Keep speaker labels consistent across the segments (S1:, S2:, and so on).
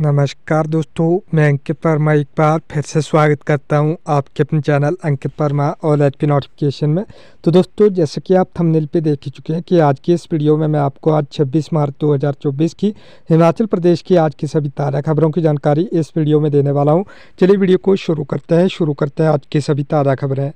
S1: नमस्कार दोस्तों मैं अंकित वर्मा एक बार फिर से स्वागत करता हूं आपके अपने चैनल अंकित वर्मा और एच पी नोटिफिकेशन में तो दोस्तों जैसे कि आप थंबनेल पे देख ही चुके हैं कि आज की इस वीडियो में मैं आपको आज 26 मार्च 2024 की हिमाचल प्रदेश की आज की सभी ताज़ा खबरों की जानकारी इस वीडियो में देने वाला हूँ चलिए वीडियो को शुरू करते हैं शुरू करते हैं आज की सभी ताज़ा खबरें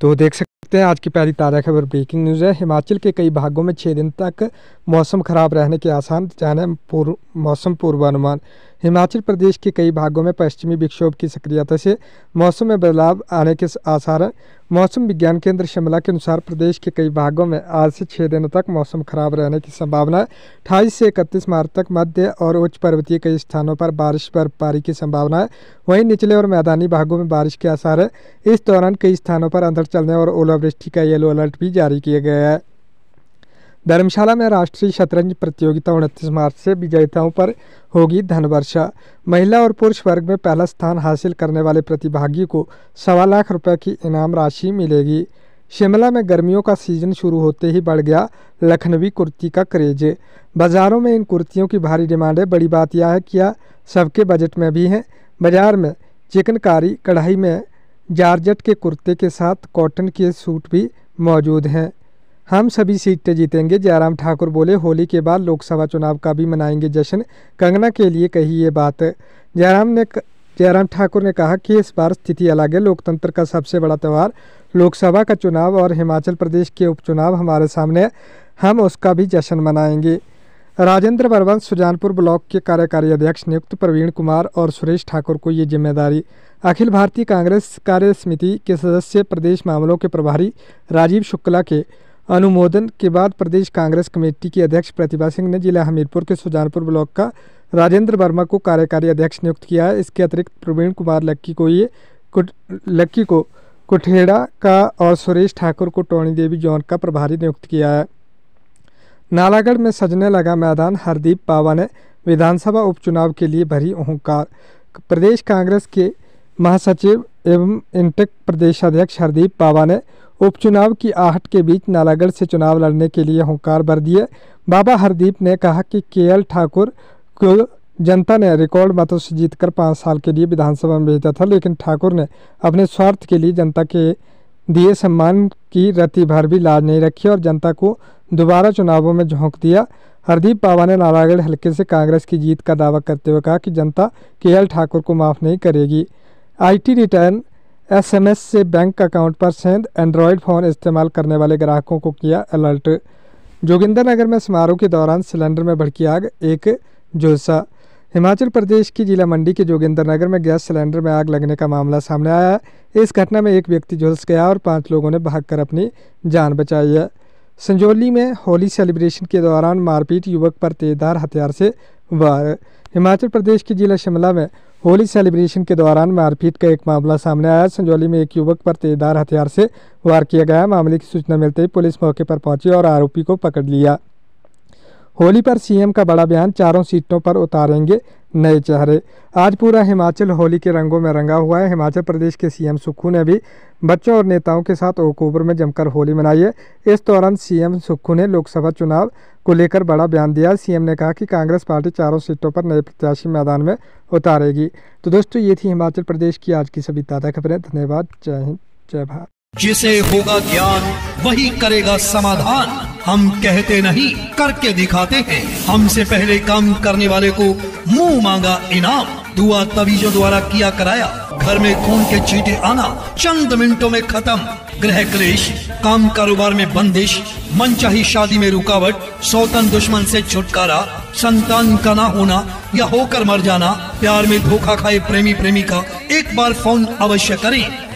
S1: तो देख सकते हैं आज की पहली ताज़ा खबर ब्रेकिंग न्यूज़ है हिमाचल के कई भागों में छः दिन तक मौसम खराब रहने के आसान जाने पूर्व मौसम पूर्वानुमान हिमाचल प्रदेश के कई भागों में पश्चिमी विक्षोभ की सक्रियता से मौसम में बदलाव आने के आसार हैं मौसम विज्ञान केंद्र शिमला के अनुसार प्रदेश के कई भागों में आज से छः दिनों तक मौसम खराब रहने की संभावना है अठाईस से इकतीस मार्च तक मध्य और उच्च पर्वतीय कई स्थानों पर बारिश बर्फबारी की संभावना है वहीं निचले और मैदानी भागों में बारिश के आसार है इस दौरान कई स्थानों पर अंधड़ चलने और ओलावृष्टि का येलो अलर्ट भी जारी किया गया है धर्मशाला में राष्ट्रीय शतरंज प्रतियोगिता उनतीस मार्च से विजेताओं पर होगी धन वर्षा महिला और पुरुष वर्ग में पहला स्थान हासिल करने वाले प्रतिभागी को सवा लाख रुपये की इनाम राशि मिलेगी शिमला में गर्मियों का सीजन शुरू होते ही बढ़ गया लखनवी कुर्ती का क्रेज बाज़ारों में इन कुर्तियों की भारी डिमांड है बड़ी बात यह है कि यह सबके बजट में भी हैं बाज़ार में चिकनकारी कढ़ाई में जारजट के कुर्ते के साथ कॉटन के सूट भी मौजूद हैं हम सभी सीटें जीतेंगे जयराम ठाकुर बोले होली के बाद लोकसभा चुनाव का भी मनाएंगे जश्न कंगना के लिए कही ये बात जयराम ने जयराम ठाकुर ने कहा कि इस बार स्थिति अलग है लोकतंत्र का सबसे बड़ा त्यौहार लोकसभा का चुनाव और हिमाचल प्रदेश के उपचुनाव हमारे सामने हम उसका भी जश्न मनाएंगे राजेंद्र बरवंश सुजानपुर ब्लॉक के कार्यकारी अध्यक्ष नियुक्त प्रवीण कुमार और सुरेश ठाकुर को ये जिम्मेदारी अखिल भारतीय कांग्रेस कार्य समिति के सदस्य प्रदेश मामलों के प्रभारी राजीव शुक्ला के अनुमोदन के बाद प्रदेश कांग्रेस कमेटी के अध्यक्ष प्रतिभा सिंह ने जिला हमीरपुर के सुजानपुर ब्लॉक का राजेंद्र वर्मा को कार्यकारी अध्यक्ष नियुक्त किया है इसके अतिरिक्त प्रवीण कुमार लक्की को ये लक्की को कुठेड़ा का और सुरेश ठाकुर को टोनी देवी जौन का प्रभारी नियुक्त किया है नालागढ़ में सजने लगा मैदान हरदीप पावा ने विधानसभा उपचुनाव के लिए भरी ओहकार प्रदेश कांग्रेस के महासचिव एवं प्रदेश प्रदेशाध्यक्ष हरदीप पावा ने उपचुनाव की आहट के बीच नालागढ़ से चुनाव लड़ने के लिए हुंकार भर दिए बाबा हरदीप ने कहा कि के ठाकुर को जनता ने रिकॉर्ड मतों से जीतकर पाँच साल के लिए विधानसभा में भेजा था लेकिन ठाकुर ने अपने स्वार्थ के लिए जनता के दिए सम्मान की रति भर भी लाज नहीं रखी और जनता को दोबारा चुनावों में झोंक दिया हरदीप बाबा ने नालागढ़ हल्के से कांग्रेस की जीत का दावा करते हुए कहा कि जनता के एल ठाकुर को माफ़ नहीं करेगी आईटी रिटर्न एसएमएस से बैंक अकाउंट पर सेंध एंड्रॉयड फ़ोन इस्तेमाल करने वाले ग्राहकों को किया अलर्ट जोगिंदरनगर में समारोह के दौरान सिलेंडर में भड़की आग एक जुलसा हिमाचल प्रदेश की जिला मंडी के जोगिंदरनगर में गैस सिलेंडर में आग लगने का मामला सामने आया है इस घटना में एक व्यक्ति झुलस गया और पांच लोगों ने भागकर अपनी जान बचाई है संजौली में होली सेलिब्रेशन के दौरान मारपीट युवक पर तेजधार हथियार से वार हिमाचल प्रदेश की जिला शिमला में होली सेलिब्रेशन के दौरान मारपीट का एक मामला सामने आया संजौली में एक युवक पर तेजदार हथियार से वार किया गया मामले की सूचना मिलते ही पुलिस मौके पर पहुंची और आरोपी को पकड़ लिया होली पर सीएम का बड़ा बयान चारों सीटों पर उतारेंगे नए चेहरे आज पूरा हिमाचल होली के रंगों में रंगा हुआ है हिमाचल प्रदेश के सीएम सुक्खू ने भी बच्चों और नेताओं के साथ ओकूबर में जमकर होली मनाई है इस दौरान सीएम सुक्खू ने लोकसभा चुनाव को लेकर बड़ा बयान दिया सीएम ने कहा कि कांग्रेस पार्टी चारों सीटों पर नए प्रत्याशी मैदान में उतारेगी तो दोस्तों ये थी हिमाचल प्रदेश की आज की सभी ताज़ा खबरें धन्यवाद जय हिंद जय भारत
S2: जिसे होगा ज्ञान वही करेगा समाधान हम कहते नहीं करके दिखाते हैं हमसे पहले काम करने वाले को मुंह मांगा इनाम दुआ तवीजों द्वारा किया कराया घर में खून के चीटे आना चंद मिनटों में खत्म ग्रह क्लेश काम कारोबार में बंदिश मनचाही शादी में रुकावट सौतन दुश्मन से छुटकारा संतान का ना होना या होकर मर जाना प्यार में धोखा खाए प्रेमी प्रेमी का एक बार फोन अवश्य करें